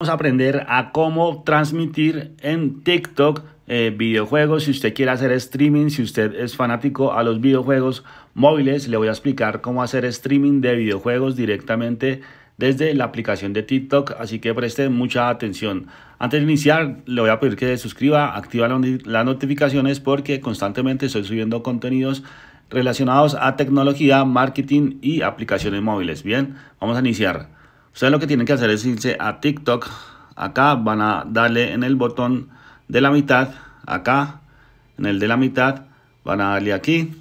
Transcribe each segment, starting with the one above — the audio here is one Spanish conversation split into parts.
Vamos a aprender a cómo transmitir en TikTok eh, videojuegos. Si usted quiere hacer streaming, si usted es fanático a los videojuegos móviles, le voy a explicar cómo hacer streaming de videojuegos directamente desde la aplicación de TikTok, así que preste mucha atención. Antes de iniciar, le voy a pedir que se suscriba, activa las notificaciones porque constantemente estoy subiendo contenidos relacionados a tecnología, marketing y aplicaciones móviles. Bien, vamos a iniciar. Ustedes lo que tienen que hacer es irse a TikTok. Acá van a darle en el botón de la mitad. Acá, en el de la mitad, van a darle aquí.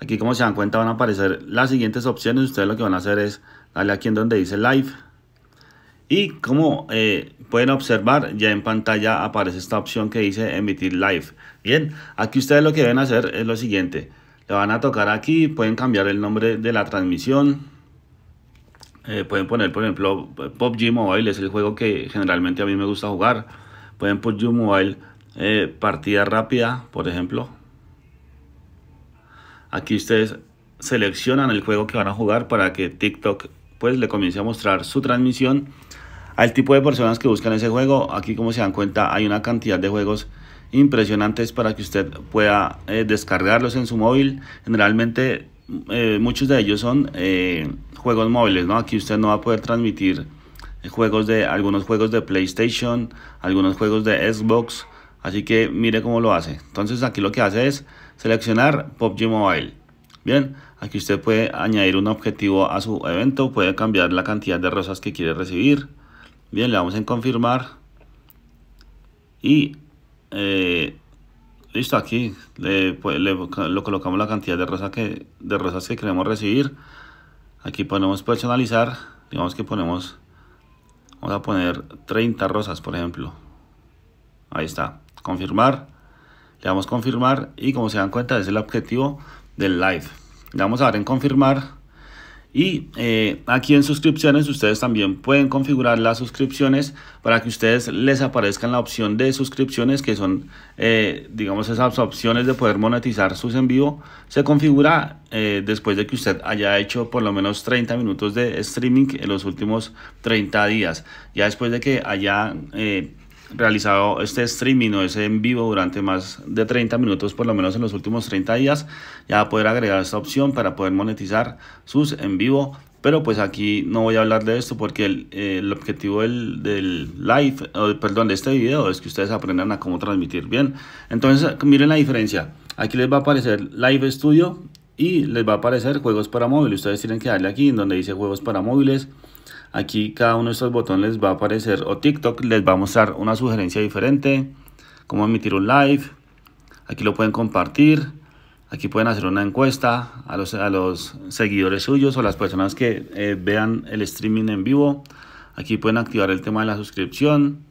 Aquí como se dan cuenta van a aparecer las siguientes opciones. Ustedes lo que van a hacer es darle aquí en donde dice Live. Y como eh, pueden observar, ya en pantalla aparece esta opción que dice emitir live. Bien, aquí ustedes lo que deben hacer es lo siguiente. Le van a tocar aquí, pueden cambiar el nombre de la transmisión. Eh, pueden poner, por ejemplo, PUBG Mobile es el juego que generalmente a mí me gusta jugar. Pueden PUBG Mobile eh, partida rápida, por ejemplo. Aquí ustedes seleccionan el juego que van a jugar para que TikTok pues le comience a mostrar su transmisión al tipo de personas que buscan ese juego. Aquí como se dan cuenta hay una cantidad de juegos impresionantes para que usted pueda eh, descargarlos en su móvil. Generalmente eh, muchos de ellos son eh, juegos móviles, ¿no? Aquí usted no va a poder transmitir eh, juegos de algunos juegos de PlayStation, algunos juegos de Xbox, así que mire cómo lo hace. Entonces aquí lo que hace es seleccionar PUBG Mobile. Bien, aquí usted puede añadir un objetivo a su evento, puede cambiar la cantidad de rosas que quiere recibir. Bien, le vamos en confirmar y listo, aquí pues, le, lo colocamos la cantidad de, que, de rosas que queremos recibir. Aquí ponemos personalizar, digamos que ponemos, vamos a poner 30 rosas, por ejemplo. Ahí está, confirmar. Le damos confirmar y como se dan cuenta, es el objetivo del live. Le vamos a dar en confirmar. Y eh, aquí en suscripciones ustedes también pueden configurar las suscripciones para que ustedes les aparezcan la opción de suscripciones que son eh, digamos esas opciones de poder monetizar sus en vivo. Se configura eh, después de que usted haya hecho por lo menos 30 minutos de streaming en los últimos 30 días. Ya después de que haya realizado este streaming o ese en vivo durante más de 30 minutos, por lo menos en los últimos 30 días, ya va a poder agregar esta opción para poder monetizar sus en vivo. Pero pues aquí no voy a hablar de esto porque el, el objetivo del, del live, perdón, de este video es que ustedes aprendan a cómo transmitir bien. Entonces, miren la diferencia. Aquí les va a aparecer Live Studio y les va a aparecer juegos para móviles Ustedes tienen que darle aquí en donde dice juegos para móviles. Aquí cada uno de estos botones les va a aparecer o TikTok les va a mostrar una sugerencia diferente, cómo emitir un live. Aquí lo pueden compartir. Aquí pueden hacer una encuesta a los, a los seguidores suyos o las personas que eh, vean el streaming en vivo. Aquí pueden activar el tema de la suscripción.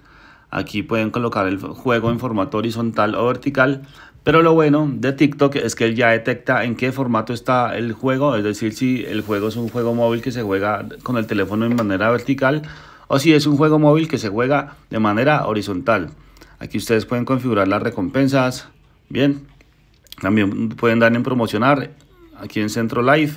Aquí pueden colocar el juego en formato horizontal o vertical. Pero lo bueno de TikTok es que él ya detecta en qué formato está el juego. Es decir, si el juego es un juego móvil que se juega con el teléfono en manera vertical o si es un juego móvil que se juega de manera horizontal. Aquí ustedes pueden configurar las recompensas. Bien. También pueden dar en promocionar. Aquí en Centro Live.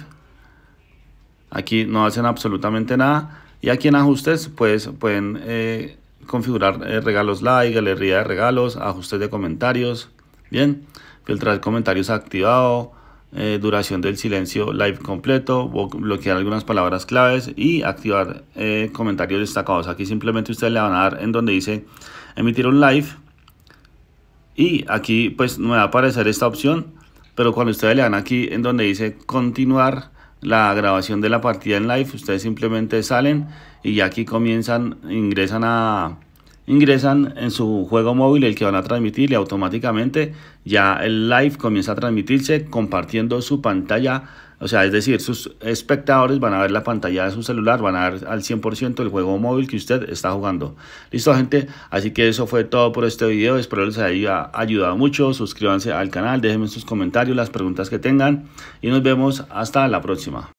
Aquí no hacen absolutamente nada. Y aquí en ajustes pues pueden... Eh, configurar eh, regalos like, galería de regalos, ajustes de comentarios, bien, filtrar comentarios activado, eh, duración del silencio live completo, bloquear algunas palabras claves y activar eh, comentarios destacados. Aquí simplemente ustedes le van a dar en donde dice emitir un live y aquí pues me va a aparecer esta opción, pero cuando ustedes le dan aquí en donde dice continuar, la grabación de la partida en live. Ustedes simplemente salen y ya aquí comienzan, ingresan a, ingresan en su juego móvil el que van a transmitir y automáticamente ya el live comienza a transmitirse compartiendo su pantalla. O sea, es decir, sus espectadores van a ver la pantalla de su celular, van a ver al 100% el juego móvil que usted está jugando. Listo, gente. Así que eso fue todo por este video. Espero les haya ayudado mucho. Suscríbanse al canal, déjenme sus comentarios, las preguntas que tengan y nos vemos hasta la próxima.